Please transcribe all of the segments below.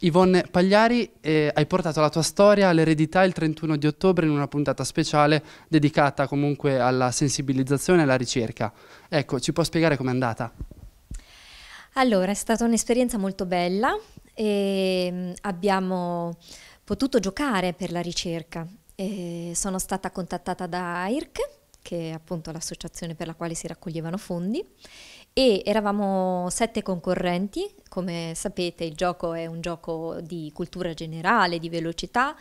Yvonne Pagliari, eh, hai portato la tua storia all'eredità il 31 di ottobre in una puntata speciale dedicata comunque alla sensibilizzazione e alla ricerca. Ecco, ci può spiegare com'è andata? Allora, è stata un'esperienza molto bella e ehm, abbiamo potuto giocare per la ricerca. E eh, sono stata contattata da AIRC, che è appunto l'associazione per la quale si raccoglievano fondi, e eravamo sette concorrenti, come sapete il gioco è un gioco di cultura generale, di velocità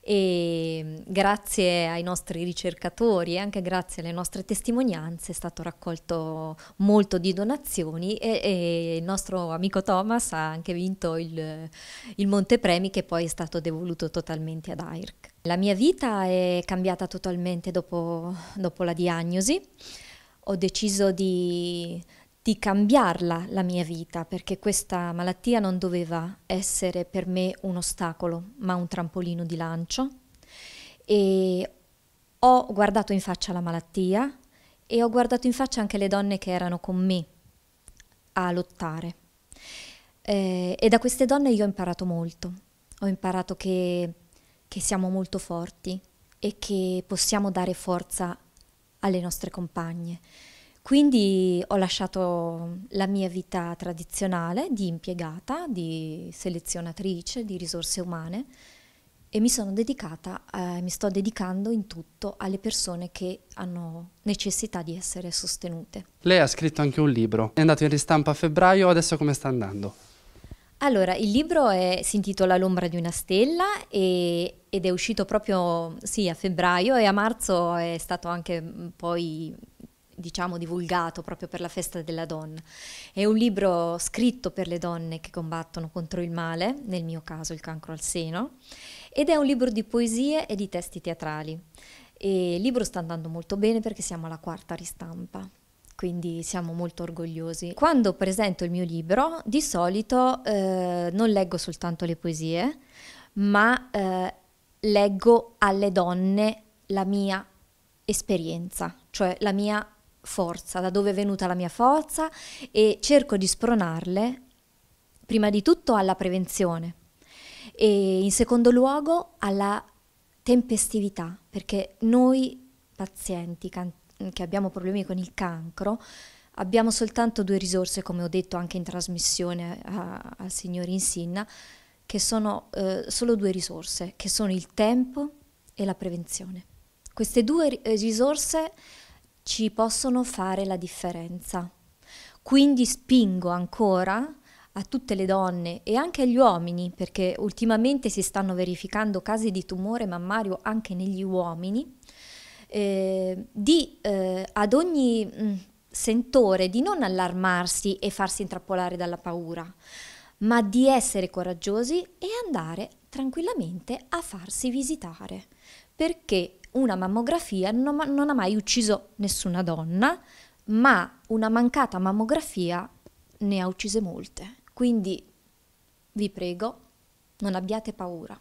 e mm, grazie ai nostri ricercatori e anche grazie alle nostre testimonianze è stato raccolto molto di donazioni e, e il nostro amico Thomas ha anche vinto il, il Montepremi che poi è stato devoluto totalmente ad IRC. La mia vita è cambiata totalmente dopo, dopo la diagnosi ho deciso di, di cambiarla la mia vita, perché questa malattia non doveva essere per me un ostacolo, ma un trampolino di lancio. E ho guardato in faccia la malattia e ho guardato in faccia anche le donne che erano con me a lottare. Eh, e da queste donne io ho imparato molto. Ho imparato che, che siamo molto forti e che possiamo dare forza alle nostre compagne. Quindi ho lasciato la mia vita tradizionale di impiegata, di selezionatrice di risorse umane e mi sono dedicata, eh, mi sto dedicando in tutto alle persone che hanno necessità di essere sostenute. Lei ha scritto anche un libro, è andato in ristampa a febbraio, adesso come sta andando? Allora, il libro è, si intitola L'ombra di una stella e, ed è uscito proprio sì, a febbraio e a marzo è stato anche poi diciamo divulgato proprio per la festa della donna. È un libro scritto per le donne che combattono contro il male, nel mio caso il cancro al seno, ed è un libro di poesie e di testi teatrali. E il libro sta andando molto bene perché siamo alla quarta ristampa quindi siamo molto orgogliosi. Quando presento il mio libro, di solito eh, non leggo soltanto le poesie, ma eh, leggo alle donne la mia esperienza, cioè la mia forza, da dove è venuta la mia forza e cerco di spronarle prima di tutto alla prevenzione e in secondo luogo alla tempestività, perché noi pazienti can- che abbiamo problemi con il cancro abbiamo soltanto due risorse, come ho detto anche in trasmissione a- eh, al signor Insinna, che sono eh, solo due risorse, che sono il tempo e la prevenzione. Queste due risorse ci possono fare la differenza. Quindi spingo ancora a tutte le donne e anche agli uomini, perché ultimamente si stanno verificando casi di tumore mammario anche negli uomini, eh, di eh, ad ogni mh, mm, sentore di non allarmarsi e farsi intrappolare dalla paura, ma di essere coraggiosi e andare tranquillamente a farsi visitare, perché una mammografia non, non ha mai ucciso nessuna donna, ma una mancata mammografia ne ha uccise molte. Quindi vi prego, non abbiate paura.